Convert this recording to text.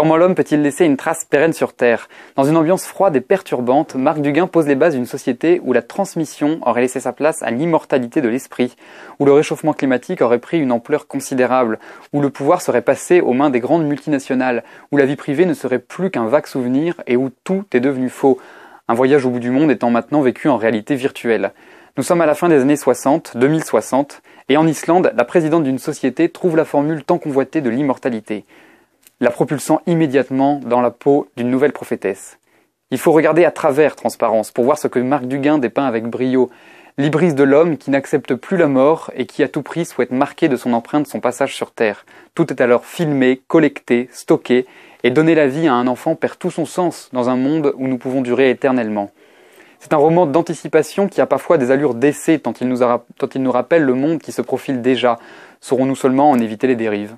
Comment l'homme peut-il laisser une trace pérenne sur Terre Dans une ambiance froide et perturbante, Marc Duguin pose les bases d'une société où la transmission aurait laissé sa place à l'immortalité de l'esprit, où le réchauffement climatique aurait pris une ampleur considérable, où le pouvoir serait passé aux mains des grandes multinationales, où la vie privée ne serait plus qu'un vague souvenir et où tout est devenu faux, un voyage au bout du monde étant maintenant vécu en réalité virtuelle. Nous sommes à la fin des années 60, 2060, et en Islande, la présidente d'une société trouve la formule tant convoitée de l'immortalité la propulsant immédiatement dans la peau d'une nouvelle prophétesse. Il faut regarder à travers Transparence pour voir ce que Marc Duguin dépeint avec brio, l'hybris de l'homme qui n'accepte plus la mort et qui à tout prix souhaite marquer de son empreinte son passage sur Terre. Tout est alors filmé, collecté, stocké, et donner la vie à un enfant perd tout son sens dans un monde où nous pouvons durer éternellement. C'est un roman d'anticipation qui a parfois des allures d'essai tant il nous rappelle le monde qui se profile déjà. Saurons-nous seulement en éviter les dérives